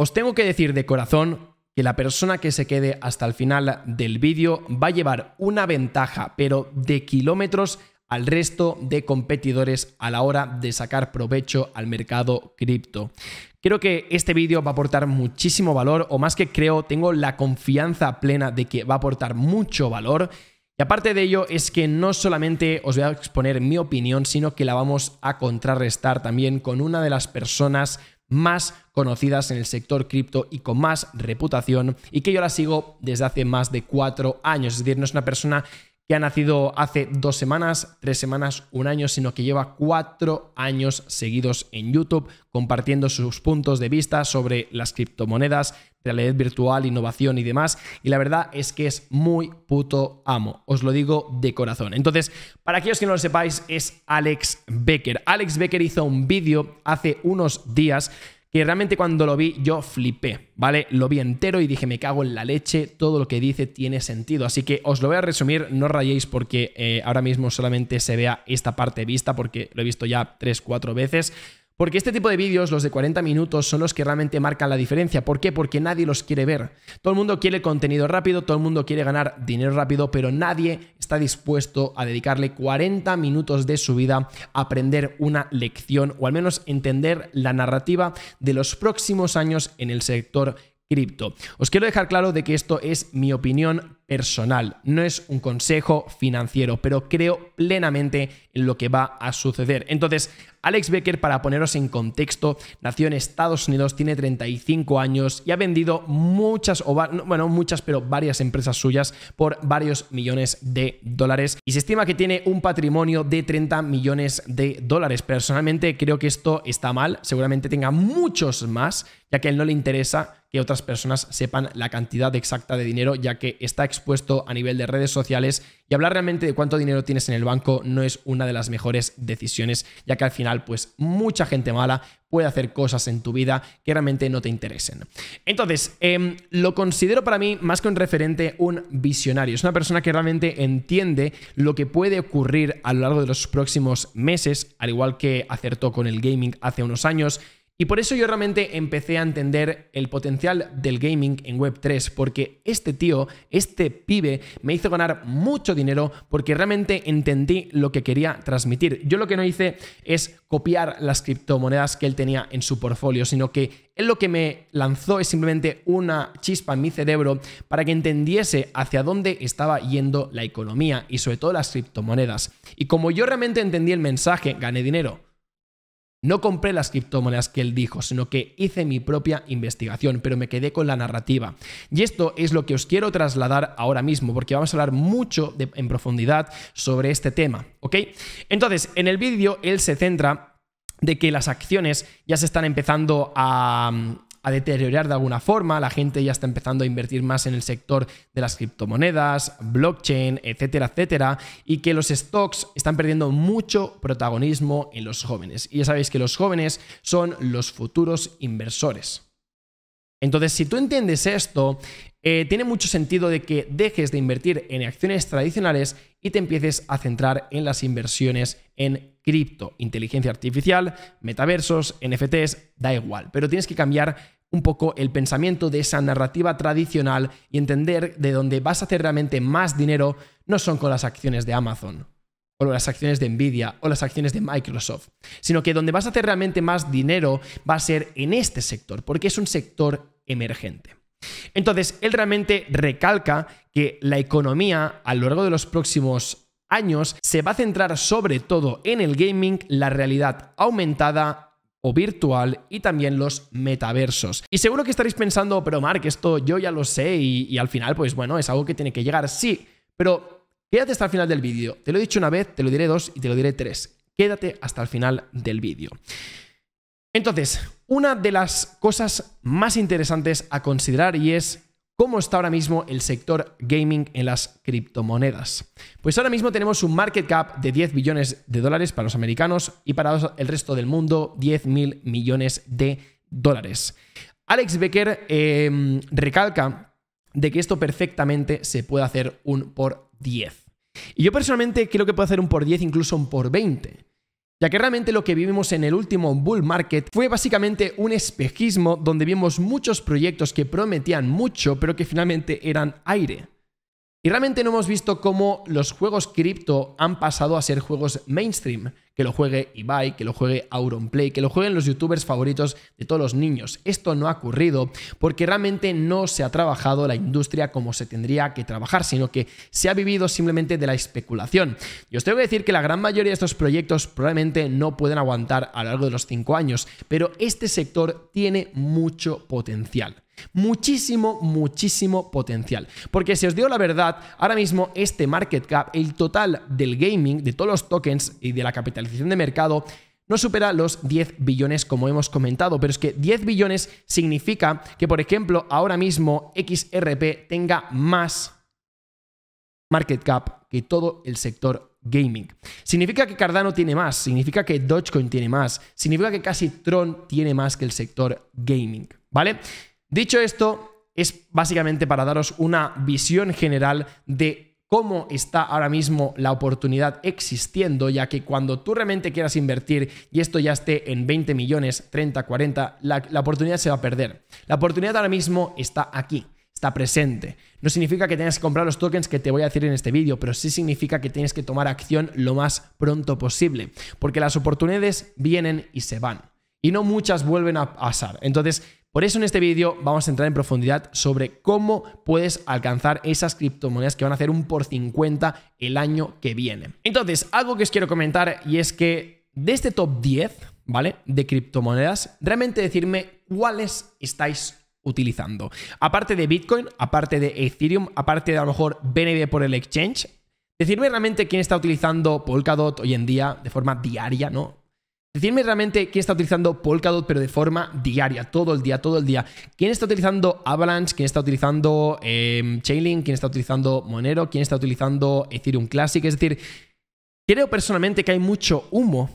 Os tengo que decir de corazón que la persona que se quede hasta el final del vídeo va a llevar una ventaja, pero de kilómetros al resto de competidores a la hora de sacar provecho al mercado cripto. Creo que este vídeo va a aportar muchísimo valor, o más que creo, tengo la confianza plena de que va a aportar mucho valor. Y aparte de ello es que no solamente os voy a exponer mi opinión, sino que la vamos a contrarrestar también con una de las personas más conocidas en el sector cripto y con más reputación y que yo la sigo desde hace más de cuatro años. Es decir, no es una persona que ha nacido hace dos semanas, tres semanas, un año, sino que lleva cuatro años seguidos en YouTube compartiendo sus puntos de vista sobre las criptomonedas realidad virtual, innovación y demás. Y la verdad es que es muy puto amo, os lo digo de corazón. Entonces, para aquellos que no lo sepáis, es Alex Becker. Alex Becker hizo un vídeo hace unos días que realmente cuando lo vi yo flipé, ¿vale? Lo vi entero y dije, me cago en la leche, todo lo que dice tiene sentido. Así que os lo voy a resumir, no rayéis porque eh, ahora mismo solamente se vea esta parte vista porque lo he visto ya 3, 4 veces, porque este tipo de vídeos, los de 40 minutos, son los que realmente marcan la diferencia. ¿Por qué? Porque nadie los quiere ver. Todo el mundo quiere contenido rápido, todo el mundo quiere ganar dinero rápido, pero nadie está dispuesto a dedicarle 40 minutos de su vida a aprender una lección o al menos entender la narrativa de los próximos años en el sector cripto. Os quiero dejar claro de que esto es mi opinión personal. No es un consejo financiero, pero creo plenamente en lo que va a suceder. Entonces, Alex Becker, para poneros en contexto, nació en Estados Unidos, tiene 35 años y ha vendido muchas, o bueno, muchas, pero varias empresas suyas por varios millones de dólares. Y se estima que tiene un patrimonio de 30 millones de dólares. Personalmente creo que esto está mal, seguramente tenga muchos más, ya que a él no le interesa que otras personas sepan la cantidad exacta de dinero, ya que está puesto a nivel de redes sociales y hablar realmente de cuánto dinero tienes en el banco no es una de las mejores decisiones, ya que al final pues mucha gente mala puede hacer cosas en tu vida que realmente no te interesen. Entonces, em, lo considero para mí más que un referente, un visionario. Es una persona que realmente entiende lo que puede ocurrir a lo largo de los próximos meses, al igual que acertó con el gaming hace unos años y por eso yo realmente empecé a entender el potencial del gaming en Web3, porque este tío, este pibe, me hizo ganar mucho dinero porque realmente entendí lo que quería transmitir. Yo lo que no hice es copiar las criptomonedas que él tenía en su portfolio, sino que él lo que me lanzó es simplemente una chispa en mi cerebro para que entendiese hacia dónde estaba yendo la economía y sobre todo las criptomonedas. Y como yo realmente entendí el mensaje, gané dinero. No compré las criptomonedas que él dijo, sino que hice mi propia investigación, pero me quedé con la narrativa. Y esto es lo que os quiero trasladar ahora mismo, porque vamos a hablar mucho en profundidad sobre este tema, ¿ok? Entonces, en el vídeo él se centra de que las acciones ya se están empezando a, a deteriorar de alguna forma, la gente ya está empezando a invertir más en el sector de las criptomonedas, blockchain, etcétera, etcétera, y que los stocks están perdiendo mucho protagonismo en los jóvenes. Y ya sabéis que los jóvenes son los futuros inversores. Entonces, si tú entiendes esto, eh, tiene mucho sentido de que dejes de invertir en acciones tradicionales y te empieces a centrar en las inversiones en cripto, inteligencia artificial, metaversos, NFTs, da igual, pero tienes que cambiar un poco el pensamiento de esa narrativa tradicional y entender de dónde vas a hacer realmente más dinero no son con las acciones de Amazon o las acciones de Nvidia o las acciones de Microsoft, sino que donde vas a hacer realmente más dinero va a ser en este sector, porque es un sector emergente. Entonces, él realmente recalca que la economía a lo largo de los próximos años se va a centrar sobre todo en el gaming, la realidad aumentada o virtual y también los metaversos. Y seguro que estaréis pensando, pero Mark, esto yo ya lo sé y, al final, pues bueno, es algo que tiene que llegar, sí, pero quédate hasta el final del vídeo. Te lo he dicho una vez, te lo diré dos y te lo diré tres. Quédate hasta el final del vídeo. Entonces, una de las cosas más interesantes a considerar y es ¿Cómo está ahora mismo el sector gaming en las criptomonedas? Pues ahora mismo tenemos un market cap de 10 billones de dólares para los americanos y para el resto del mundo 10 mil millones de dólares. Alex Becker em, recalca de que esto perfectamente se puede hacer un por 10. Y yo personalmente creo que puede hacer un por 10, incluso un por 20 ya que realmente lo que vivimos en el último bull market fue básicamente un espejismo donde vimos muchos proyectos que prometían mucho, pero que finalmente eran aire. Y realmente no hemos visto cómo los juegos cripto han pasado a ser juegos mainstream que lo juegue Ibai, que lo juegue Auronplay, que lo jueguen los youtubers favoritos de todos los niños. Esto no ha ocurrido porque realmente no se ha trabajado la industria como se tendría que trabajar, sino que se ha vivido simplemente de la especulación. Y os tengo que decir que la gran mayoría de estos proyectos probablemente no pueden aguantar a lo largo de los cinco años, pero este sector tiene mucho potencial. Muchísimo, muchísimo potencial. Porque si os digo la verdad, ahora mismo este market cap, el total del gaming, de todos los tokens y de la capitalización de mercado, no supera los 10 billones como hemos comentado, pero es que 10 billones significa que, por ejemplo, ahora mismo XRP tenga más market cap que todo el sector gaming. Significa que Cardano tiene más, significa que Dogecoin tiene más, significa que casi Tron tiene más que el sector gaming, ¿vale? Dicho esto, es básicamente para daros una visión general de cómo está ahora mismo la oportunidad existiendo, ya que cuando tú realmente quieras invertir y esto ya esté en 20 millones, 30, 40, la, oportunidad se va a perder. La oportunidad ahora mismo está aquí está presente. No significa que tengas que comprar los tokens que te voy a decir en este vídeo, pero sí significa que tienes que tomar acción lo más pronto posible, porque las oportunidades vienen y se van. Y no muchas vuelven a pasar. Entonces, por eso en este vídeo vamos a entrar en profundidad sobre cómo puedes alcanzar esas criptomonedas que van a hacer un por 50 el año que viene. Entonces, algo que os quiero comentar y es que de este top 10, ¿vale? De criptomonedas, realmente decirme cuáles estáis utilizando. Aparte de Bitcoin, aparte de Ethereum, aparte de a lo mejor BNB por el exchange, Decirme realmente quién está utilizando Polkadot hoy en día de forma diaria, ¿no? Decidme realmente quién está utilizando Polkadot, pero de forma diaria, todo el día, todo el día. ¿Quién está utilizando Avalanche? ¿Quién está utilizando eh, Chainlink? ¿Quién está utilizando Monero? ¿Quién está utilizando Ethereum Classic? Es decir, creo personalmente que hay mucho humo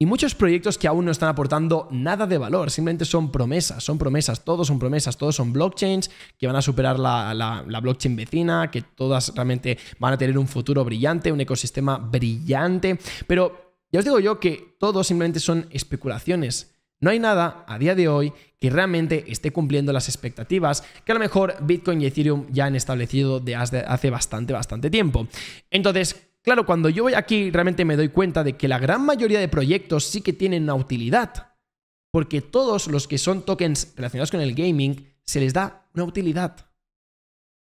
y muchos proyectos que aún no están aportando nada de valor, simplemente son promesas, son promesas, todos son promesas, todos son blockchains que van a superar la, blockchain vecina, que todas realmente van a tener un futuro brillante, un ecosistema brillante, pero ya os digo yo que todo simplemente son especulaciones. No hay nada a día de hoy que realmente esté cumpliendo las expectativas que a lo mejor Bitcoin y Ethereum ya han establecido de hace bastante, bastante tiempo. Entonces, claro, cuando yo voy aquí realmente me doy cuenta de que la gran mayoría de proyectos sí que tienen una utilidad. Porque todos los que son tokens relacionados con el gaming se les da una utilidad.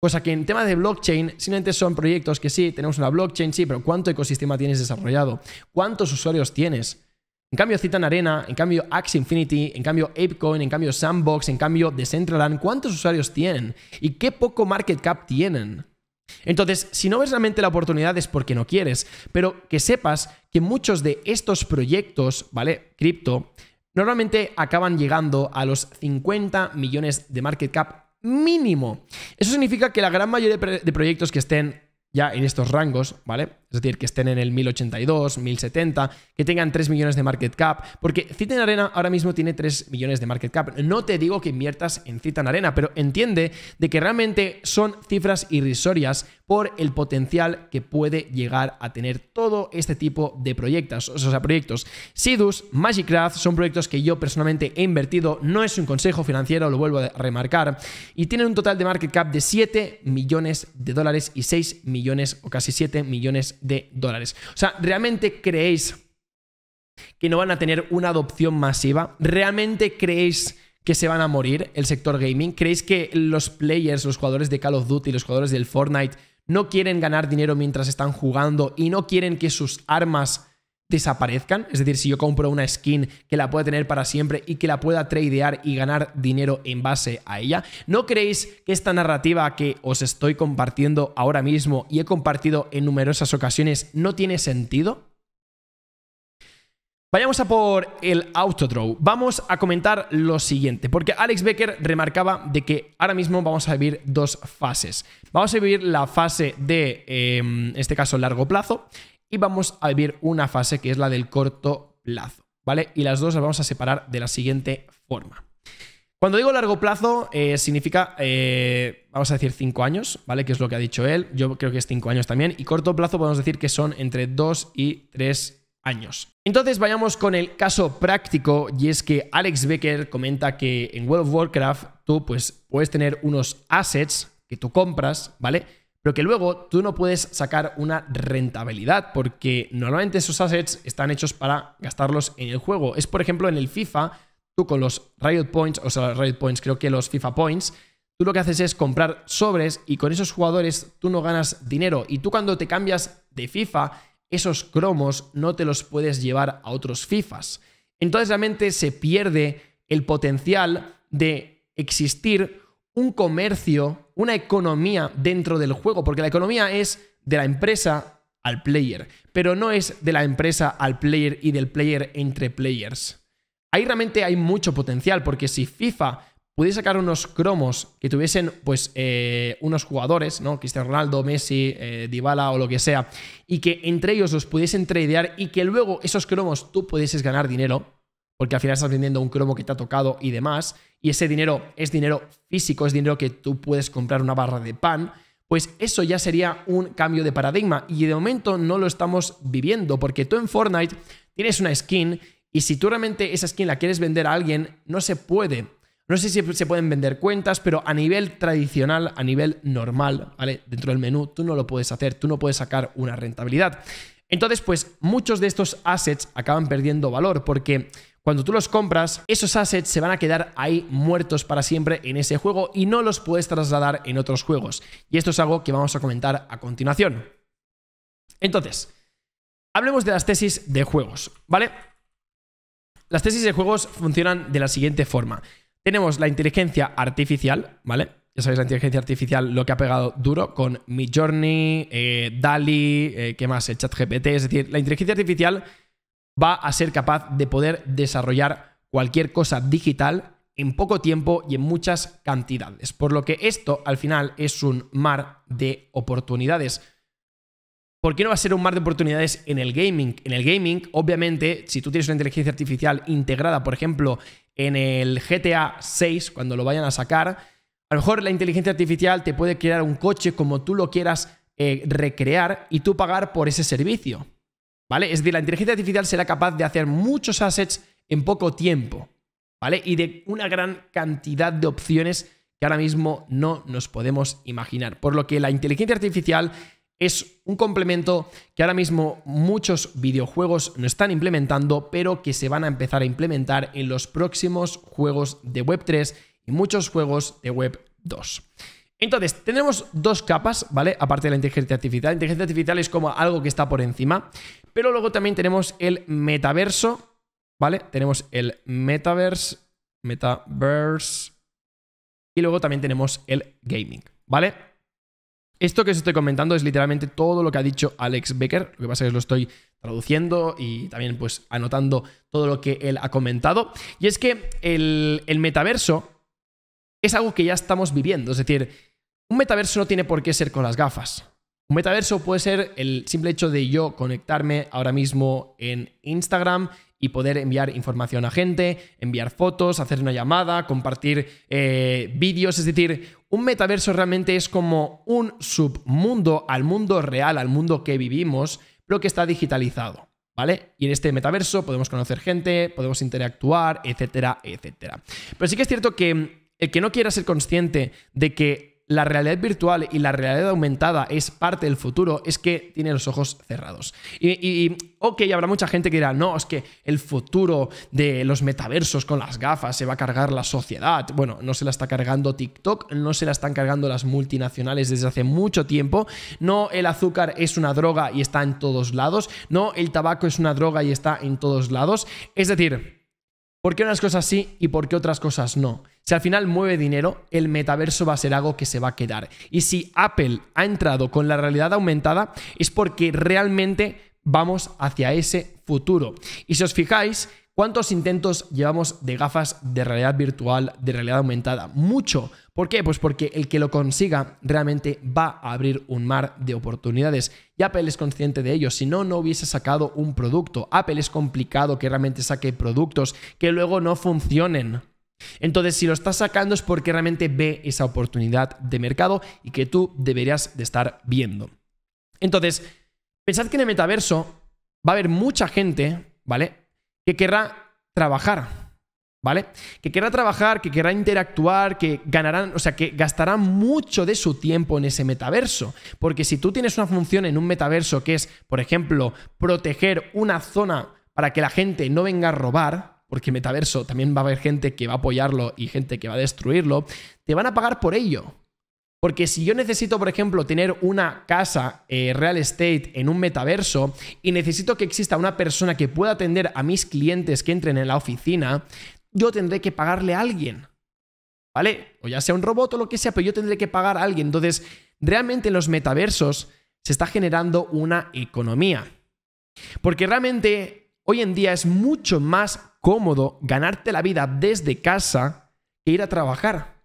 Cosa que en tema de blockchain simplemente son proyectos que sí, tenemos una blockchain, sí, pero ¿cuánto ecosistema tienes desarrollado? ¿Cuántos usuarios tienes? En cambio Citan Arena, en cambio Axe Infinity, en cambio ApeCoin, en cambio Sandbox, en cambio Decentraland, ¿cuántos usuarios tienen? ¿Y qué poco market cap tienen? Entonces, si no ves realmente la oportunidad es porque no quieres, pero que sepas que muchos de estos proyectos, ¿vale? Cripto, normalmente acaban llegando a los 50 millones de market cap mínimo. Eso significa que la gran mayoría de proyectos que estén ya en estos rangos, ¿vale? Es decir, que estén en el 1082, 1070, que tengan 3 millones de market cap, porque Citan Arena ahora mismo tiene 3 millones de market cap. No te digo que inviertas en Citan Arena, pero entiende de que realmente son cifras irrisorias por el potencial que puede llegar a tener todo este tipo de proyectos. O sea, proyectos. Sidus, Magicraft son proyectos que yo personalmente he invertido, no es un consejo financiero, lo vuelvo a remarcar, y tienen un total de market cap de 7 millones de dólares y 6 millones o casi 7 millones de de dólares. O sea, ¿realmente creéis que no van a tener una adopción masiva? ¿Realmente creéis que se van a morir el sector gaming? ¿Creéis que los players, los jugadores de Call of Duty, los jugadores del Fortnite, no quieren ganar dinero mientras están jugando y no quieren que sus armas desaparezcan. Es decir, si yo compro una skin que la pueda tener para siempre y que la pueda tradear y ganar dinero en base a ella. ¿No creéis que esta narrativa que os estoy compartiendo ahora mismo y he compartido en numerosas ocasiones no tiene sentido? Vayamos a por el autodraw. Vamos a comentar lo siguiente, porque Alex Becker remarcaba de que ahora mismo vamos a vivir dos fases. Vamos a vivir la fase de, em, en este caso, largo plazo, y vamos a vivir una fase que es la del corto plazo, ¿vale? Y las dos las vamos a separar de la siguiente forma. Cuando digo largo plazo, eh, significa, eh, vamos a decir, cinco años, ¿vale? Que es lo que ha dicho él. Yo creo que es cinco años también. Y corto plazo podemos decir que son entre 2 y tres años. Entonces vayamos con el caso práctico y es que Alex Becker comenta que en World of Warcraft tú pues puedes tener unos assets que tú compras, ¿vale? pero que luego tú no puedes sacar una rentabilidad, porque normalmente esos assets están hechos para gastarlos en el juego. Es por ejemplo en el FIFA, tú con los Riot Points, o sea, Riot Points, creo que los FIFA Points, tú lo que haces es comprar sobres y con esos jugadores tú no ganas dinero. Y tú cuando te cambias de FIFA, esos cromos no te los puedes llevar a otros FIFAs. Entonces realmente se pierde el potencial de existir un comercio, una economía dentro del juego, porque la economía es de la empresa al player, pero no es de la empresa al player y del player entre players. Ahí realmente hay mucho potencial, porque si FIFA pudiese sacar unos cromos que tuviesen pues eh, unos jugadores, ¿no? Cristiano Ronaldo, Messi, eh, Dybala o lo que sea, y que entre ellos los pudiesen tradear y que luego esos cromos tú pudieses ganar dinero, porque al final estás vendiendo un cromo que te ha tocado y demás, y ese dinero es dinero físico, es dinero que tú puedes comprar una barra de pan, pues eso ya sería un cambio de paradigma y de momento no lo estamos viviendo, porque tú en Fortnite tienes una skin y si tú realmente esa skin la quieres vender a alguien, no se puede. No sé si se pueden vender cuentas, pero a nivel tradicional, a nivel normal, ¿vale? Dentro del menú, tú no lo puedes hacer, tú no puedes sacar una rentabilidad. Entonces, pues muchos de estos assets acaban perdiendo valor porque cuando tú los compras, esos assets se van a quedar ahí muertos para siempre en ese juego y no los puedes trasladar en otros juegos. Y esto es algo que vamos a comentar a continuación. Entonces, hablemos de las tesis de juegos, ¿vale? Las tesis de juegos funcionan de la siguiente forma. Tenemos la inteligencia artificial, ¿vale? Ya sabéis, la inteligencia artificial lo que ha pegado duro con Midjourney, eh, DALI, eh, ¿qué más? El eh, ChatGPT. Es decir, la inteligencia artificial va a ser capaz de poder desarrollar cualquier cosa digital en poco tiempo y en muchas cantidades. Por lo que esto al final es un mar de oportunidades. ¿Por qué no va a ser un mar de oportunidades en el gaming? En el gaming, obviamente, si tú tienes una inteligencia artificial integrada, por ejemplo, en el GTA 6, cuando lo vayan a sacar, a lo mejor la inteligencia artificial te puede crear un coche como tú lo quieras eh, recrear y tú pagar por ese servicio. ¿vale? Es decir, la inteligencia artificial será capaz de hacer muchos assets en poco tiempo, ¿vale? Y de una gran cantidad de opciones que ahora mismo no nos podemos imaginar. Por lo que la inteligencia artificial es un complemento que ahora mismo muchos videojuegos no están implementando, pero que se van a empezar a implementar en los próximos juegos de Web 3 y muchos juegos de Web 2. Entonces, tenemos dos capas, ¿vale? Aparte de la inteligencia artificial. La inteligencia artificial es como algo que está por encima. Pero luego también tenemos el metaverso, ¿vale? Tenemos el metaverse, metaverse. Y luego también tenemos el gaming, ¿vale? Esto que os estoy comentando es literalmente todo lo que ha dicho Alex Becker. Lo que pasa es que lo estoy traduciendo y también pues anotando todo lo que él ha comentado. Y es que el metaverso es algo que ya estamos viviendo. Es decir, un metaverso no tiene por qué ser con las gafas. Un metaverso puede ser el simple hecho de yo conectarme ahora mismo en Instagram y poder enviar información a gente, enviar fotos, hacer una llamada, compartir eh, vídeos. Es decir, un metaverso realmente es como un submundo al mundo real, al mundo que vivimos, pero que está digitalizado. ¿Vale? Y en este metaverso podemos conocer gente, podemos interactuar, etcétera, etcétera. Pero sí que es cierto que el que no quiera ser consciente de que la realidad virtual y la realidad aumentada es parte del futuro, es que tiene los ojos cerrados. Y, y, ok, habrá mucha gente que dirá, no, es que el futuro de los metaversos con las gafas se va a cargar la sociedad. Bueno, no se la está cargando TikTok, no se la están cargando las multinacionales desde hace mucho tiempo. No, el azúcar es una droga y está en todos lados. No, el tabaco es una droga y está en todos lados. Es decir, ¿Por qué unas cosas sí y por qué otras cosas no? Si al final mueve dinero, el metaverso va a ser algo que se va a quedar. Y si Apple ha entrado con la realidad aumentada, es porque realmente vamos hacia ese futuro. Y si os fijáis, ¿Cuántos intentos llevamos de gafas de realidad virtual, de realidad aumentada? Mucho. ¿Por qué? Pues porque el que lo consiga realmente va a abrir un mar de oportunidades. Y Apple es consciente de ello. Si no, no hubiese sacado un producto. Apple es complicado que realmente saque productos que luego no funcionen. Entonces, si lo estás sacando es porque realmente ve esa oportunidad de mercado y que tú deberías de estar viendo. Entonces, pensad que en el metaverso va a haber mucha gente, ¿vale? que querrá trabajar, ¿vale? Que querrá trabajar, que querrá interactuar, que ganarán, o sea, que gastará mucho de su tiempo en ese metaverso. Porque si tú tienes una función en un metaverso que es, por ejemplo, proteger una zona para que la gente no venga a robar, porque metaverso también va a haber gente que va a apoyarlo y gente que va a destruirlo, te van a pagar por ello. Porque si yo necesito, por ejemplo, tener una casa eh, real estate en un metaverso y necesito que exista una persona que pueda atender a mis clientes que entren en la oficina, yo tendré que pagarle a alguien. ¿Vale? O ya sea un robot o lo que sea, pero yo tendré que pagar a alguien. Entonces, realmente en los metaversos se está generando una economía. Porque realmente hoy en día es mucho más cómodo ganarte la vida desde casa que ir a trabajar.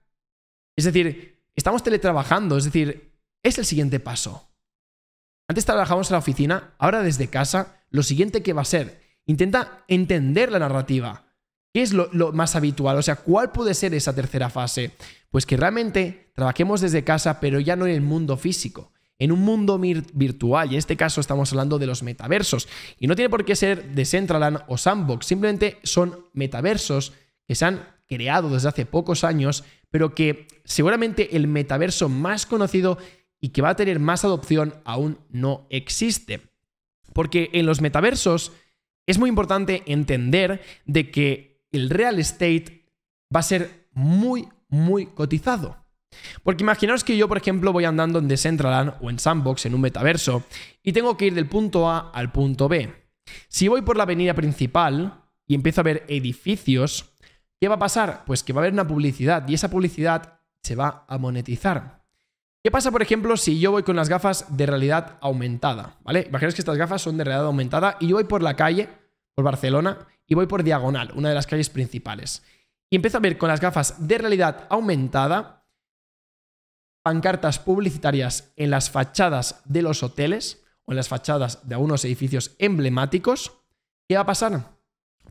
Es decir, Estamos teletrabajando, es decir, es el siguiente paso. Antes trabajábamos en la oficina, ahora desde casa, lo siguiente que va a ser, intenta entender la narrativa. ¿Qué es lo, más habitual? O sea, ¿cuál puede ser esa tercera fase? Pues que realmente trabajemos desde casa, pero ya no en el mundo físico, en un mundo virtual. Y en este caso estamos hablando de los metaversos. Y no tiene por qué ser Decentraland o Sandbox, simplemente son metaversos que se han creado desde hace pocos años, pero que seguramente el metaverso más conocido y que va a tener más adopción aún no existe. Porque en los metaversos es muy importante entender de que el real estate va a ser muy, muy cotizado. Porque imaginaos que yo, por ejemplo, voy andando en Decentraland o en Sandbox, en un metaverso, y tengo que ir del punto A al punto B. Si voy por la avenida principal y empiezo a ver edificios, ¿Qué va a pasar? Pues que va a haber una publicidad y esa publicidad se va a monetizar. ¿Qué pasa, por ejemplo, si yo voy con las gafas de realidad aumentada? ¿Vale? Imaginaos que estas gafas son de realidad aumentada y yo voy por la calle, por Barcelona, y voy por Diagonal, una de las calles principales. Y empiezo a ver con las gafas de realidad aumentada pancartas publicitarias en las fachadas de los hoteles o en las fachadas de algunos edificios emblemáticos. ¿Qué va a pasar?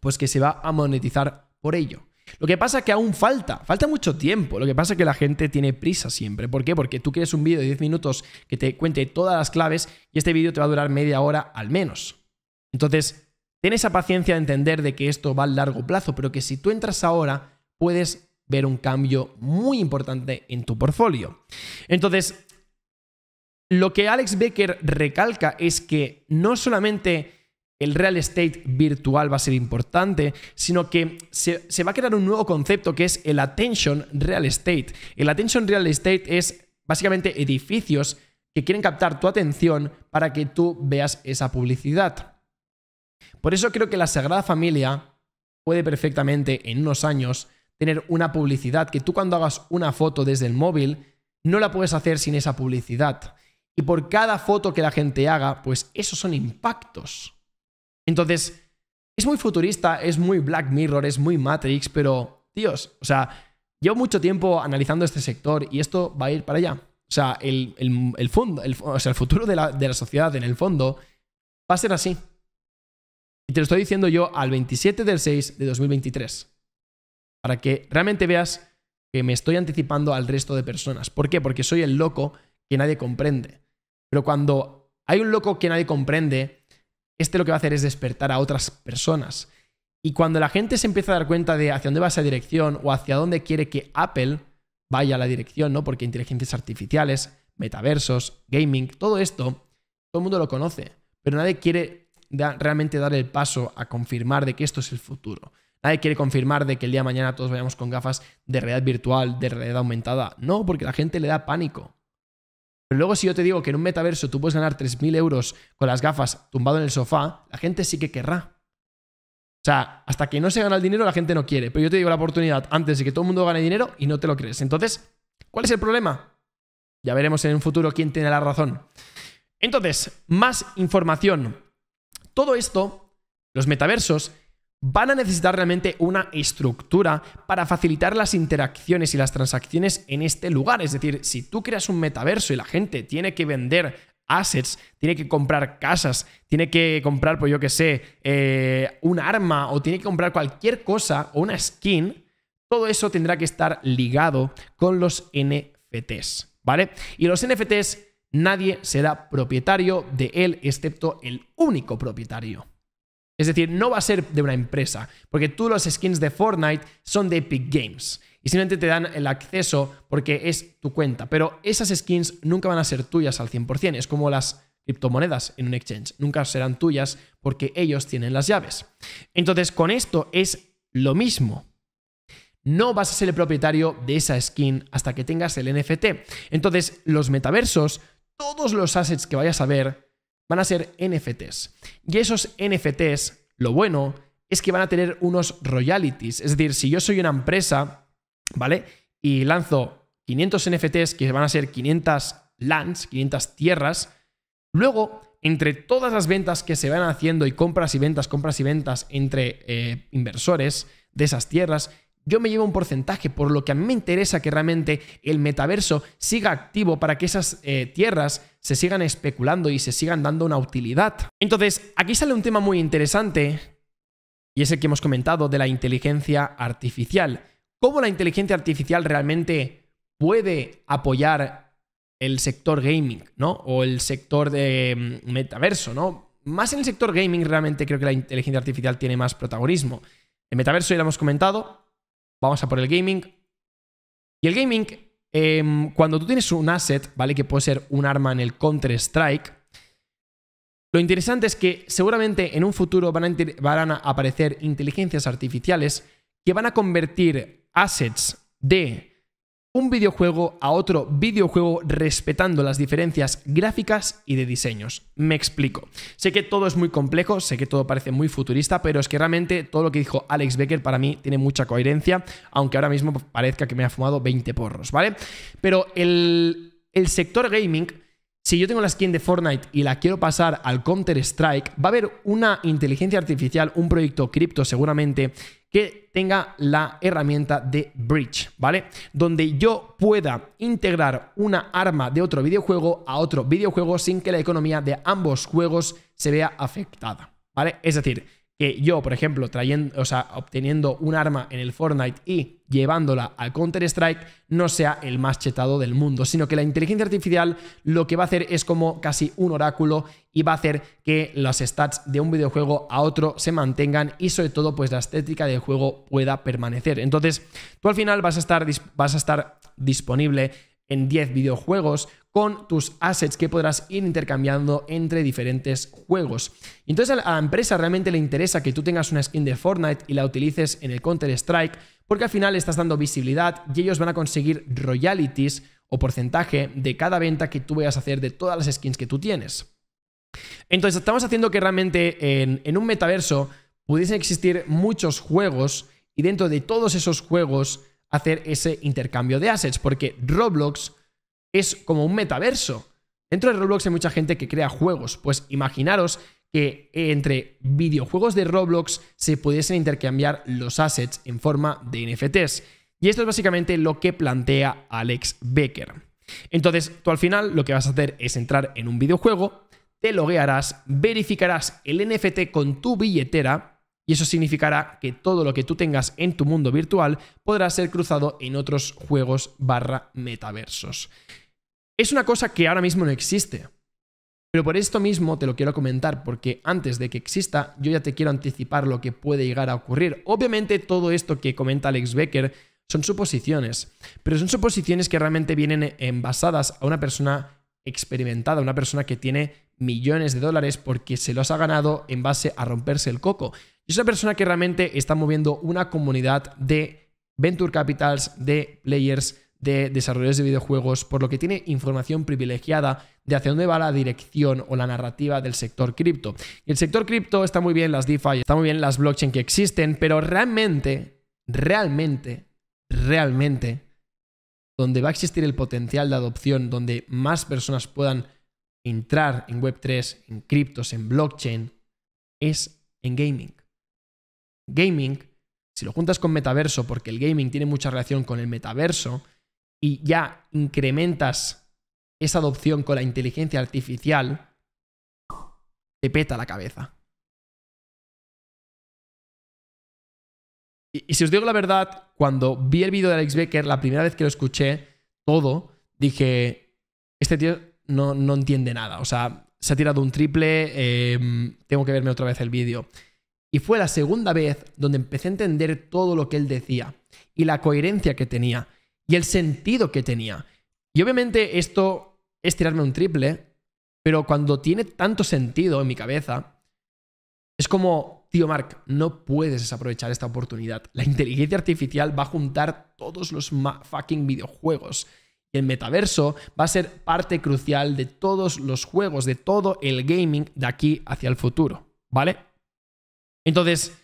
Pues que se va a monetizar por ello. Lo que pasa es que aún falta, falta mucho tiempo. Lo que pasa es que la gente tiene prisa siempre. ¿Por qué? Porque tú quieres un vídeo de 10 minutos que te cuente todas las claves y este vídeo te va a durar media hora al menos. Entonces, ten esa paciencia de entender de que esto va a largo plazo, pero que si tú entras ahora, puedes ver un cambio muy importante en tu portfolio. Entonces, lo que Alex Becker recalca es que no solamente el real estate virtual va a ser importante, sino que se, va a crear un nuevo concepto que es el attention real estate. El attention real estate es básicamente edificios que quieren captar tu atención para que tú veas esa publicidad. Por eso creo que la Sagrada Familia puede perfectamente en unos años tener una publicidad que tú cuando hagas una foto desde el móvil no la puedes hacer sin esa publicidad. Y por cada foto que la gente haga, pues esos son impactos. Entonces, es muy futurista, es muy Black Mirror, es muy Matrix, pero, tíos, o sea, llevo mucho tiempo analizando este sector y esto va a ir para allá. O sea, el, el fondo, futuro de la, de la sociedad en el fondo va a ser así. Y te lo estoy diciendo yo al 27 del 6 de 2023. Para que realmente veas que me estoy anticipando al resto de personas. ¿Por qué? Porque soy el loco que nadie comprende. Pero cuando hay un loco que nadie comprende, este lo que va a hacer es despertar a otras personas. Y cuando la gente se empieza a dar cuenta de hacia dónde va esa dirección o hacia dónde quiere que Apple vaya la dirección, ¿no? Porque inteligencias artificiales, metaversos, gaming, todo esto, todo el mundo lo conoce, pero nadie quiere realmente dar el paso a confirmar de que esto es el futuro. Nadie quiere confirmar de que el día de mañana todos vayamos con gafas de realidad virtual, de realidad aumentada. No, porque la gente le da pánico. Pero luego si yo te digo que en un metaverso tú puedes ganar 3.000 euros con las gafas tumbado en el sofá, la gente sí que querrá. O sea, hasta que no se gana el dinero la gente no quiere. Pero yo te digo la oportunidad antes de que todo el mundo gane dinero y no te lo crees. Entonces, ¿cuál es el problema? Ya veremos en un futuro quién tiene la razón. Entonces, más información. Todo esto, los metaversos, van a necesitar realmente una estructura para facilitar las interacciones y las transacciones en este lugar. Es decir, si tú creas un metaverso y la gente tiene que vender assets, tiene que comprar casas, tiene que comprar, pues yo que sé, eh, un arma o tiene que comprar cualquier cosa o una skin, todo eso tendrá que estar ligado con los NFTs, ¿vale? Y los NFTs, nadie será propietario de él excepto el único propietario. Es decir, no va a ser de una empresa, porque tú los skins de Fortnite son de Epic Games y simplemente te dan el acceso porque es tu cuenta, pero esas skins nunca van a ser tuyas al 100%, es como las criptomonedas en un exchange, nunca serán tuyas porque ellos tienen las llaves. Entonces, con esto es lo mismo. No vas a ser el propietario de esa skin hasta que tengas el NFT. Entonces, los metaversos, todos los assets que vayas a ver van a ser NFTs. Y esos NFTs, lo bueno es que van a tener unos royalties. Es decir, si yo soy una empresa, ¿vale? Y lanzo 500 NFTs, que van a ser 500 lands, 500 tierras, luego, entre todas las ventas que se van haciendo y compras y ventas, compras y ventas entre eh, inversores de esas tierras, yo me llevo un porcentaje, por lo que a mí me interesa que realmente el metaverso siga activo para que esas eh, tierras se sigan especulando y se sigan dando una utilidad. Entonces, aquí sale un tema muy interesante y es el que hemos comentado de la inteligencia artificial. ¿Cómo la inteligencia artificial realmente puede apoyar el sector gaming, ¿no? O el sector de mm, metaverso, ¿no? Más en el sector gaming realmente creo que la inteligencia artificial tiene más protagonismo. El metaverso ya lo hemos comentado, vamos a por el gaming. Y el gaming Em, cuando tú tienes un asset, ¿vale? Que puede ser un arma en el Counter-Strike. Lo interesante es que seguramente en un futuro van a aparecer inteligencias artificiales que van a convertir assets de un videojuego a otro videojuego respetando las diferencias gráficas y de diseños. Me explico. Sé que todo es muy complejo, sé que todo parece muy futurista, pero es que realmente todo lo que dijo Alex Becker para mí tiene mucha coherencia, aunque ahora mismo parezca que me ha fumado 20 porros, ¿vale? Pero el, el sector gaming si yo tengo la skin de Fortnite y la quiero pasar al Counter-Strike, va a haber una inteligencia artificial, un proyecto cripto seguramente, que tenga la herramienta de Bridge, ¿vale? Donde yo pueda integrar una arma de otro videojuego a otro videojuego sin que la economía de ambos juegos se vea afectada, ¿vale? Es decir, que yo, por ejemplo, trayendo, o sea, obteniendo un arma en el Fortnite y llevándola al Counter-Strike, no sea el más chetado del mundo, sino que la inteligencia artificial lo que va a hacer es como casi un oráculo y va a hacer que las stats de un videojuego a otro se mantengan y sobre todo pues la estética del juego pueda permanecer. Entonces, tú al final vas a estar, vas a estar disponible en 10 videojuegos con tus assets que podrás ir intercambiando entre diferentes juegos. Entonces a la empresa realmente le interesa que tú tengas una skin de Fortnite y la utilices en el Counter-Strike, porque al final estás dando visibilidad y ellos van a conseguir royalties o porcentaje de cada venta que tú vayas a hacer de todas las skins que tú tienes. Entonces estamos haciendo que realmente en, en un metaverso pudiesen existir muchos juegos y dentro de todos esos juegos hacer ese intercambio de assets, porque Roblox es como un metaverso. Dentro de Roblox hay mucha gente que crea juegos, pues imaginaros que eh, entre videojuegos de Roblox se pudiesen intercambiar los assets en forma de NFTs. Y esto es básicamente lo que plantea Alex Becker. Entonces, tú al final lo que vas a hacer es entrar en un videojuego, te loguearás, verificarás el NFT con tu billetera y eso significará que todo lo que tú tengas en tu mundo virtual podrá ser cruzado en otros juegos barra metaversos. Es una cosa que ahora mismo no existe. Pero por esto mismo te lo quiero comentar, porque antes de que exista, yo ya te quiero anticipar lo que puede llegar a ocurrir. Obviamente todo esto que comenta Alex Becker son suposiciones, pero son suposiciones que realmente vienen envasadas a una persona experimentada, una persona que tiene millones de dólares porque se los ha ganado en base a romperse el coco. Y es una persona que realmente está moviendo una comunidad de venture capitals, de players, de desarrolladores de videojuegos, por lo que tiene información privilegiada de hacia dónde va la dirección o la narrativa del sector cripto. Y el sector cripto está muy bien las DeFi, está muy bien las blockchain que existen, pero realmente, realmente, realmente, donde va a existir el potencial de adopción, donde más personas puedan entrar en Web3, en criptos, en blockchain, es en gaming. Gaming, si lo juntas con metaverso, porque el gaming tiene mucha relación con el metaverso, y ya incrementas esa adopción con la inteligencia artificial, te peta la cabeza. Y, si os digo la verdad, cuando vi el vídeo de Alex Becker, la primera vez que lo escuché todo, dije, este tío no, no entiende nada. O sea, se ha tirado un triple, em, tengo que verme otra vez el vídeo. Y fue la segunda vez donde empecé a entender todo lo que él decía y la coherencia que tenía y el sentido que tenía. Y obviamente esto es tirarme un triple, pero cuando tiene tanto sentido en mi cabeza, es como, tío Mark, no puedes desaprovechar esta oportunidad. La inteligencia artificial va a juntar todos los fucking videojuegos y el metaverso va a ser parte crucial de todos los juegos, de todo el gaming de aquí hacia el futuro, ¿vale? Entonces,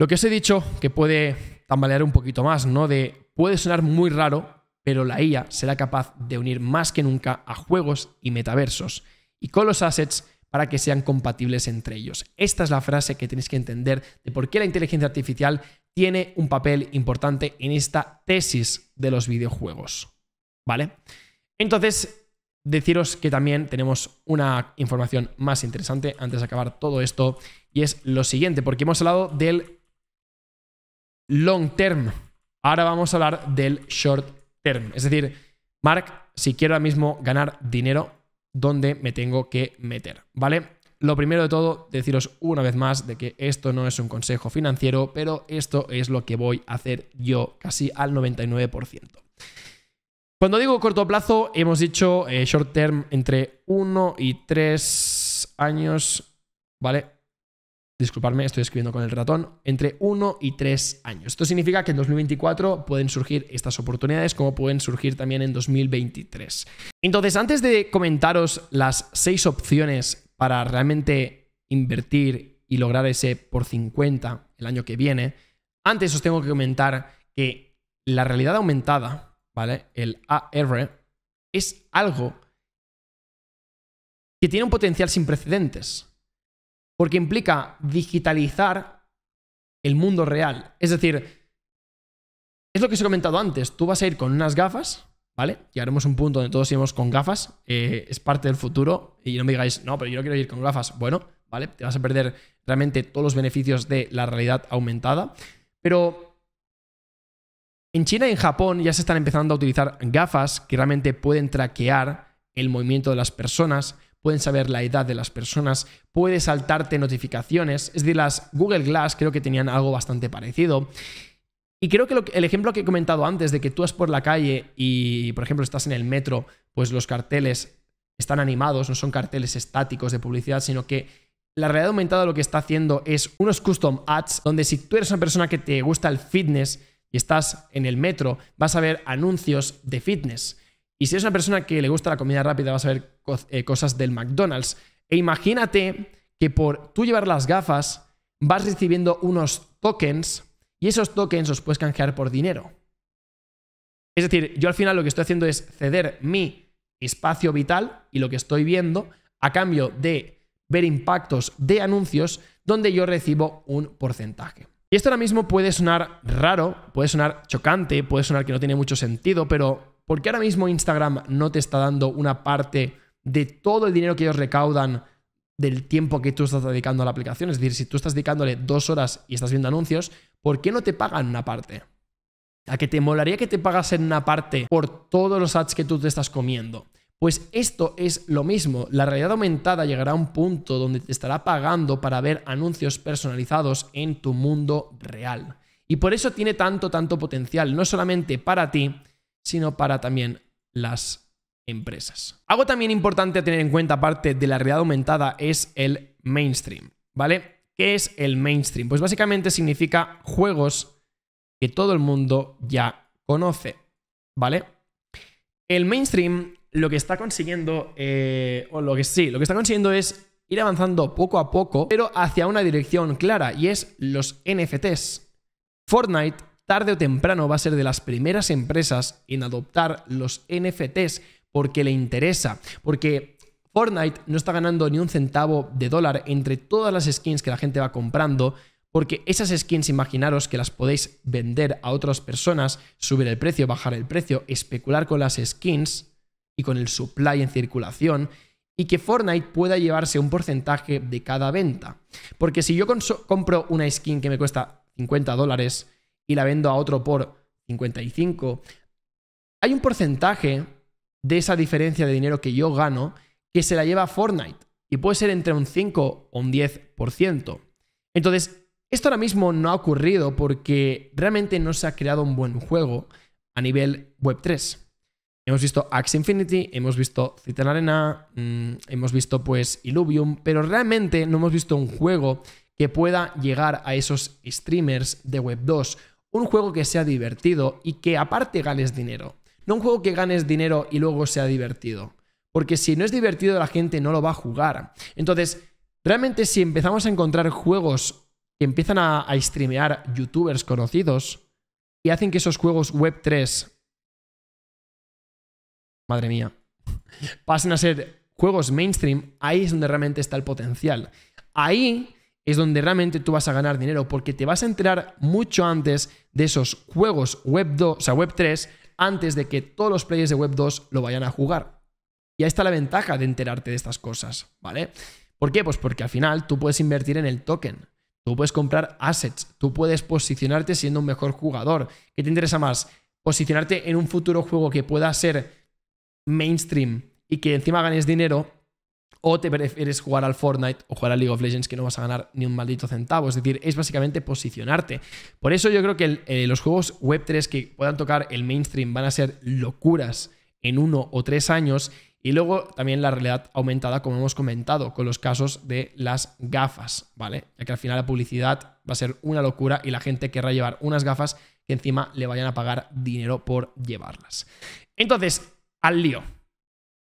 lo que os he dicho, que puede tambalear un poquito más, ¿no? De puede sonar muy raro, pero la IA será capaz de unir más que nunca a juegos y metaversos y con los assets para que sean compatibles entre ellos. Esta es la frase que tenéis que entender de por qué la inteligencia artificial tiene un papel importante en esta tesis de los videojuegos. ¿Vale? Entonces, deciros que también tenemos una información más interesante antes de acabar todo esto y es lo siguiente, porque hemos hablado del long term. Ahora vamos a hablar del short term. Es decir, Mark, si quiero ahora mismo ganar dinero, ¿dónde me tengo que meter? ¿Vale? Lo primero de todo, deciros una vez más de que esto no es un consejo financiero, pero esto es lo que voy a hacer yo casi al 99%. Cuando digo corto plazo, hemos dicho eh, short term entre 1 y 3 años, ¿vale? Disculpadme, estoy escribiendo con el ratón, entre 1 y 3 años. Esto significa que en 2024 pueden surgir estas oportunidades como pueden surgir también en 2023. Entonces, antes de comentaros las seis opciones para realmente invertir y lograr ese por 50 el año que viene, antes os tengo que comentar que la realidad aumentada ¿vale? El AR es algo que tiene un potencial sin precedentes, porque implica digitalizar el mundo real. Es decir, es lo que os he comentado antes, tú vas a ir con unas gafas, ¿vale? y haremos un punto donde todos iremos con gafas, eh, es parte del futuro, y no me digáis, no, pero yo no quiero ir con gafas. Bueno, ¿vale? Te vas a perder realmente todos los beneficios de la realidad aumentada, pero en China y en Japón ya se están empezando a utilizar gafas que realmente pueden traquear el movimiento de las personas, pueden saber la edad de las personas, puede saltarte notificaciones. Es decir, las Google Glass creo que tenían algo bastante parecido. Y creo que, que el ejemplo que he comentado antes de que tú vas por la calle y, por ejemplo, estás en el metro, pues los carteles están animados, no son carteles estáticos de publicidad, sino que la realidad aumentada lo que está haciendo es unos custom ads donde si tú eres una persona que te gusta el fitness, estás en el metro, vas a ver anuncios de fitness. Y si eres una persona que le gusta la comida rápida, vas a ver eh, cosas del McDonald's. E imagínate que por tú llevar las gafas vas recibiendo unos tokens y esos tokens los puedes canjear por dinero. Es decir, yo al final lo que estoy haciendo es ceder mi espacio vital y lo que estoy viendo a cambio de ver impactos de anuncios donde yo recibo un porcentaje. Y esto ahora mismo puede sonar raro, puede sonar chocante, puede sonar que no tiene mucho sentido, pero ¿por qué ahora mismo Instagram no te está dando una parte de todo el dinero que ellos recaudan del tiempo que tú estás dedicando a la aplicación? Es decir, si tú estás dedicándole dos horas y estás viendo anuncios, ¿por qué no te pagan una parte? ¿A que te molaría que te pagasen una parte por todos los ads que tú te estás comiendo? Pues esto es lo mismo. La realidad aumentada llegará a un punto donde te estará pagando para ver anuncios personalizados en tu mundo real. Y por eso tiene tanto, tanto potencial, no solamente para ti, sino para también las empresas. Algo también importante a tener en cuenta, aparte de la realidad aumentada, es el mainstream, ¿vale? ¿Qué es el mainstream? Pues básicamente significa juegos que todo el mundo ya conoce, ¿vale? El mainstream lo que está consiguiendo, eh, o lo que sí, lo que está consiguiendo es ir avanzando poco a poco, pero hacia una dirección clara, y es los NFTs. Fortnite, tarde o temprano, va a ser de las primeras empresas en adoptar los NFTs porque le interesa, porque Fortnite no está ganando ni un centavo de dólar entre todas las skins que la gente va comprando, porque esas skins, imaginaros que las podéis vender a otras personas, subir el precio, bajar el precio, especular con las skins, y con el supply en circulación y que Fortnite pueda llevarse un porcentaje de cada venta. Porque si yo compro una skin que me cuesta 50 dólares y la vendo a otro por 55, hay un porcentaje de esa diferencia de dinero que yo gano que se la lleva Fortnite y puede ser entre un 5 o un 10%. Entonces, esto ahora mismo no ha ocurrido porque realmente no se ha creado un buen juego a nivel Web 3. Hemos visto Axe Infinity, hemos visto Citra Arena, mm, hemos visto pues Illuvium, pero realmente no hemos visto un juego que pueda llegar a esos streamers de Web 2. Un juego que sea divertido y que aparte ganes dinero. No un juego que ganes dinero y luego sea divertido. Porque si no es divertido la gente no lo va a jugar. Entonces, realmente si empezamos a encontrar juegos que empiezan a, a streamear youtubers conocidos y hacen que esos juegos Web 3 madre mía, pasen a ser juegos mainstream, ahí es donde realmente está el potencial. Ahí es donde realmente tú vas a ganar dinero, porque te vas a enterar mucho antes de esos juegos Web 2, o sea, Web 3, antes de que todos los players de Web 2 lo vayan a jugar. Y ahí está la ventaja de enterarte de estas cosas, ¿vale? ¿Por qué? Pues porque al final tú puedes invertir en el token, tú puedes comprar assets, tú puedes posicionarte siendo un mejor jugador. ¿Qué te interesa más? Posicionarte en un futuro juego que pueda ser mainstream y que encima ganes dinero, o te prefieres jugar al Fortnite o jugar al League of Legends que no vas a ganar ni un maldito centavo. Es decir, es básicamente posicionarte. Por eso yo creo que eh, los juegos Web3 que puedan tocar el mainstream van a ser locuras en uno o tres años. Y luego también la realidad aumentada, como hemos comentado, con los casos de las gafas, ¿vale? Ya que al final la publicidad va a ser una locura y la gente querrá llevar unas gafas que encima le vayan a pagar dinero por llevarlas. Entonces, al lío.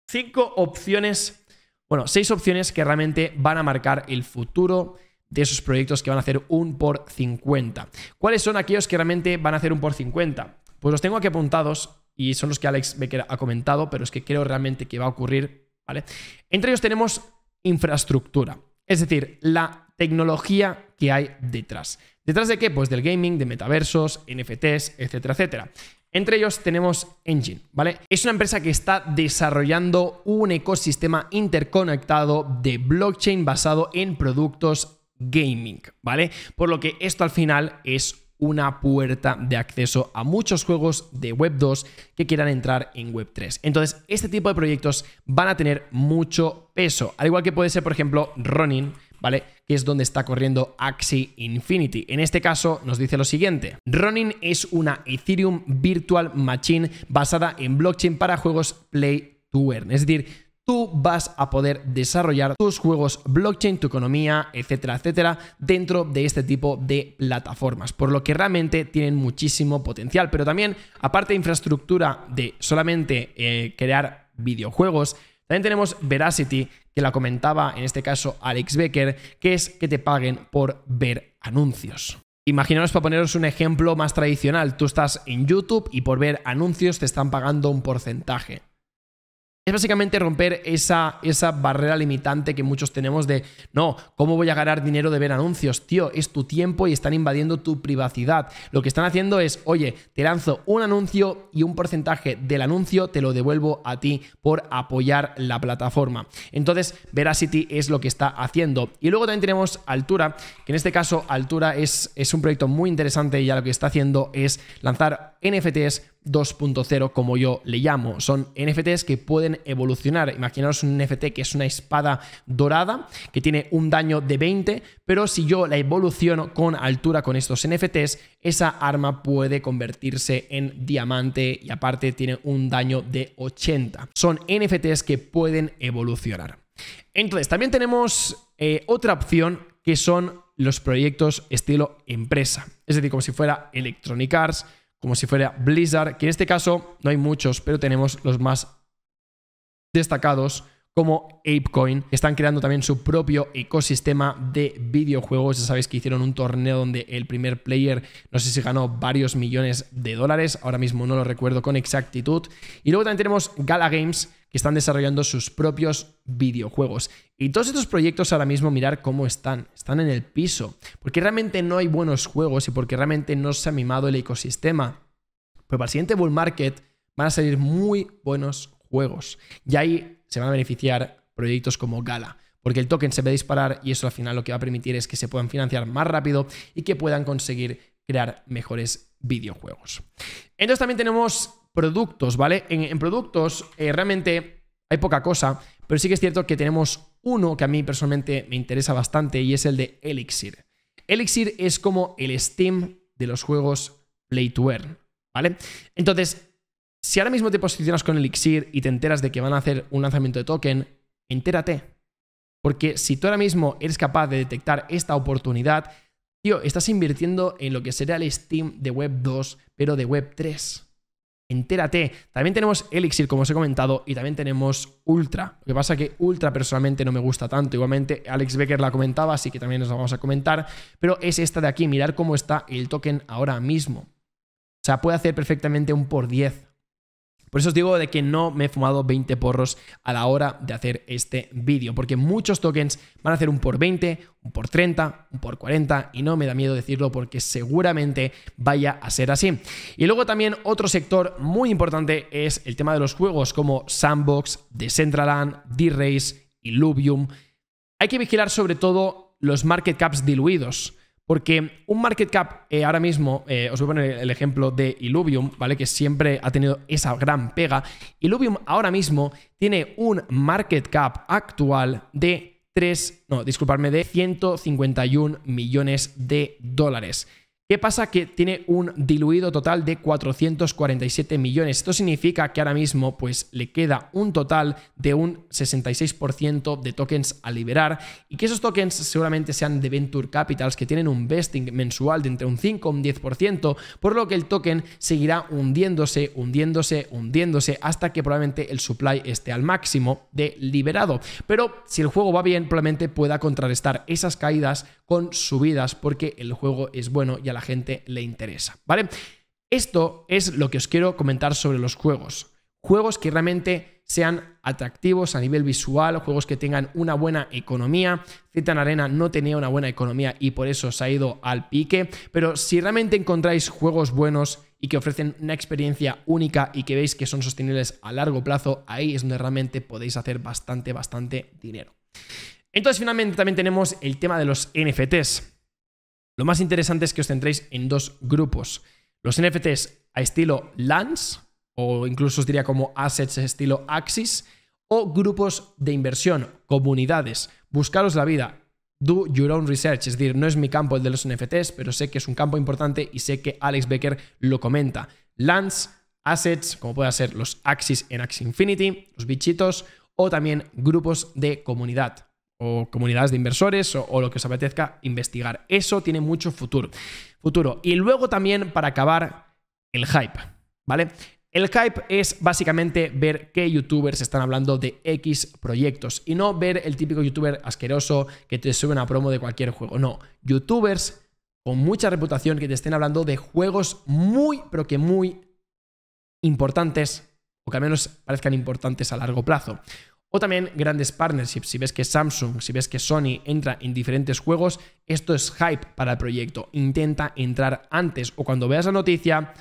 Cinco opciones, bueno, seis opciones que realmente van a marcar el futuro de esos proyectos que van a hacer un por 50. ¿Cuáles son aquellos que realmente van a hacer un por 50? Pues los tengo aquí apuntados y son los que Alex Becker ha comentado, pero es que creo realmente que va a ocurrir, ¿vale? Entre ellos tenemos infraestructura, es decir, la tecnología que hay detrás. ¿Detrás de qué? Pues del gaming, de metaversos, NFTs, etcétera, etcétera. Entre ellos tenemos Engine, ¿vale? Es una empresa que está desarrollando un ecosistema interconectado de blockchain basado en productos gaming, ¿vale? Por lo que esto al final es una puerta de acceso a muchos juegos de Web 2 que quieran entrar en Web 3. Entonces, este tipo de proyectos van a tener mucho peso, al igual que puede ser, por ejemplo, Ronin, ¿vale? Que es donde está corriendo Axie Infinity. En este caso nos dice lo siguiente. Ronin es una Ethereum Virtual Machine basada en blockchain para juegos Play to Earn. Es decir, tú vas a poder desarrollar tus juegos blockchain, tu economía, etcétera, etcétera, dentro de este tipo de plataformas, por lo que realmente tienen muchísimo potencial. Pero también, aparte de infraestructura de solamente eh, crear videojuegos, también tenemos Veracity, que la comentaba en este caso Alex Becker, que es que te paguen por ver anuncios. Imaginaos, para poneros un ejemplo más tradicional, tú estás en YouTube y por ver anuncios te están pagando un porcentaje. Es básicamente romper esa, esa barrera limitante que muchos tenemos de, no, ¿cómo voy a ganar dinero de ver anuncios? Tío, es tu tiempo y están invadiendo tu privacidad. Lo que están haciendo es, oye, te lanzo un anuncio y un porcentaje del anuncio te lo devuelvo a ti por apoyar la plataforma. Entonces, Veracity es lo que está haciendo. Y luego también tenemos Altura, que en este caso Altura es, es un proyecto muy interesante y ya lo que está haciendo es lanzar NFTs 2.0, como yo le llamo. Son NFTs que pueden evolucionar. Imaginaros un NFT que es una espada dorada, que tiene un daño de 20, pero si yo la evoluciono con altura con estos NFTs, esa arma puede convertirse en diamante y aparte tiene un daño de 80. Son NFTs que pueden evolucionar. Entonces, también tenemos eh, otra opción que son los proyectos estilo empresa, es decir, como si fuera Electronic Arts, como si fuera Blizzard, que en este caso no hay muchos, pero tenemos los más destacados como ApeCoin, que están creando también su propio ecosistema de videojuegos. Ya sabéis que hicieron un torneo donde el primer player, no sé si ganó varios millones de dólares, ahora mismo no lo recuerdo con exactitud. Y luego también tenemos Gala Games, que están desarrollando sus propios videojuegos. Y todos estos proyectos ahora mismo, mirar cómo están, están en el piso, porque realmente no hay buenos juegos y porque realmente no se ha mimado el ecosistema. Pues para el siguiente bull market van a salir muy buenos juegos. Y ahí se van a beneficiar proyectos como Gala porque el token se va a disparar y eso al final lo que va a permitir es que se puedan financiar más rápido y que puedan conseguir crear mejores videojuegos. Entonces también tenemos productos, ¿vale? En, productos eh, realmente hay poca cosa, pero sí que es cierto que tenemos uno que a mí personalmente me interesa bastante y es el de Elixir. Elixir es como el Steam de los juegos Play to Earn, ¿vale? Entonces, si ahora mismo te posicionas con Elixir y te enteras de que van a hacer un lanzamiento de token, entérate. Porque si tú ahora mismo eres capaz de detectar esta oportunidad, tío, estás invirtiendo en lo que sería el Steam de Web 2, pero de Web 3 entérate. También tenemos Elixir, como os he comentado, y también tenemos Ultra. Lo que pasa que Ultra personalmente no me gusta tanto. Igualmente, Alex Becker la comentaba, así que también nos la vamos a comentar. Pero es esta de aquí, mirar cómo está el token ahora mismo. O sea, puede hacer perfectamente un por 10 por eso os digo de que no me he fumado 20 porros a la hora de hacer este vídeo, porque muchos tokens van a hacer un por 20, un por 30, un por 40 y no me da miedo decirlo porque seguramente vaya a ser así. Y luego también otro sector muy importante es el tema de los juegos como Sandbox, Decentraland, D-Race, Illuvium. Hay que vigilar sobre todo los market caps diluidos porque un market cap eh, ahora mismo, eh, os voy a poner el ejemplo de Illuvium, ¿vale? Que siempre ha tenido esa gran pega. Illuvium ahora mismo tiene un market cap actual de 3, no, disculpadme, de 151 millones de dólares. ¿Qué pasa? Que tiene un diluido total de 447 millones. Esto significa que ahora mismo pues, le queda un total de un 66% de tokens a liberar y que esos tokens seguramente sean de Venture Capitals que tienen un vesting mensual de entre un 5 y un 10%, por lo que el token seguirá hundiéndose, hundiéndose, hundiéndose hasta que probablemente el supply esté al máximo de liberado. Pero si el juego va bien, probablemente pueda contrarrestar esas caídas con subidas porque el juego es bueno y a la gente le interesa, ¿vale? Esto es lo que os quiero comentar sobre los juegos. Juegos que realmente sean atractivos a nivel visual, juegos que tengan una buena economía. Zetan Arena no tenía una buena economía y por eso se ha ido al pique, pero si realmente encontráis juegos buenos y que ofrecen una experiencia única y que veis que son sostenibles a largo plazo, ahí es donde realmente podéis hacer bastante, bastante dinero. Entonces finalmente también tenemos el tema de los NFTs. Lo más interesante es que os centréis en dos grupos. Los NFTs a estilo LANS, o incluso os diría como assets estilo Axis, o grupos de inversión, comunidades. Buscaros la vida. Do your own research, es decir, no es mi campo el de los NFTs, pero sé que es un campo importante y sé que Alex Becker lo comenta. LANS, assets, como puede ser los Axis en Axis Infinity, los bichitos, o también grupos de comunidad o comunidades de inversores o, lo que os apetezca investigar. Eso tiene mucho futuro. futuro. Y luego también, para acabar, el hype, ¿vale? El hype es básicamente ver qué youtubers están hablando de X proyectos y no ver el típico youtuber asqueroso que te sube una promo de cualquier juego. No, youtubers con mucha reputación que te estén hablando de juegos muy, pero que muy importantes o que al menos parezcan importantes a largo plazo. O también grandes partnerships. Si ves que Samsung, si ves que Sony entra en diferentes juegos, esto es hype para el proyecto. Intenta entrar antes o cuando veas la noticia,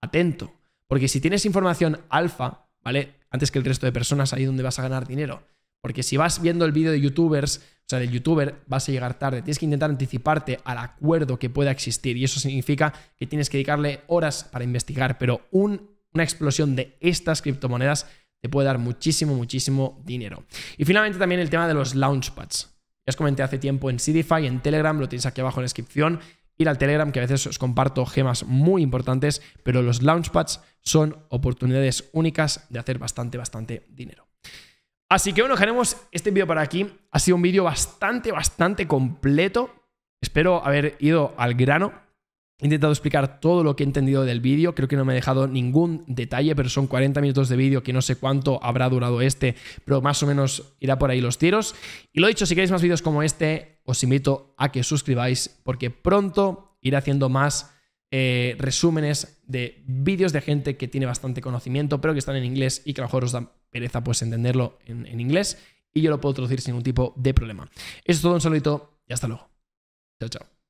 atento. Porque si tienes información alfa, ¿vale? Antes que el resto de personas, ahí donde vas a ganar dinero. Porque si vas viendo el vídeo de youtubers, o sea, del youtuber, vas a llegar tarde. Tienes que intentar anticiparte al acuerdo que pueda existir. Y eso significa que tienes que dedicarle horas para investigar. Pero una explosión de estas criptomonedas te puede dar muchísimo, muchísimo dinero. Y finalmente también el tema de los launchpads. Ya os comenté hace tiempo en CDFI, en Telegram, lo tenéis aquí abajo en la descripción. Ir al Telegram, que a veces os comparto gemas muy importantes, pero los launchpads son oportunidades únicas de hacer bastante, bastante dinero. Así que bueno, dejaremos este vídeo para aquí. Ha sido un vídeo bastante, bastante completo. Espero haber ido al grano He intentado explicar todo lo que he entendido del vídeo, creo que no me he dejado ningún detalle, pero son 40 minutos de vídeo que no sé cuánto habrá durado este, pero más o menos irá por ahí los tiros. Y lo dicho, si queréis más vídeos como este, os invito a que suscribáis porque pronto iré haciendo más eh, resúmenes de vídeos de gente que tiene bastante conocimiento, pero que están en inglés y que a lo mejor os da pereza pues entenderlo en, en inglés y yo lo puedo traducir sin ningún tipo de problema. Eso es todo, un saludito y hasta luego. Chao, chao.